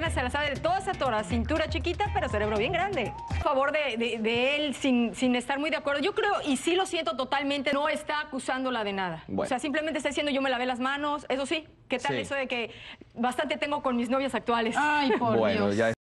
la sabe de toda esa cintura chiquita, pero cerebro bien grande. A favor de, él, sin, estar muy de acuerdo. Yo creo, y sí lo siento totalmente, no está acusándola de nada. O sea, simplemente está diciendo yo me lavé las manos, eso sí. ¿Qué tal eso de que bastante tengo con mis novias actuales? Ay, por Dios.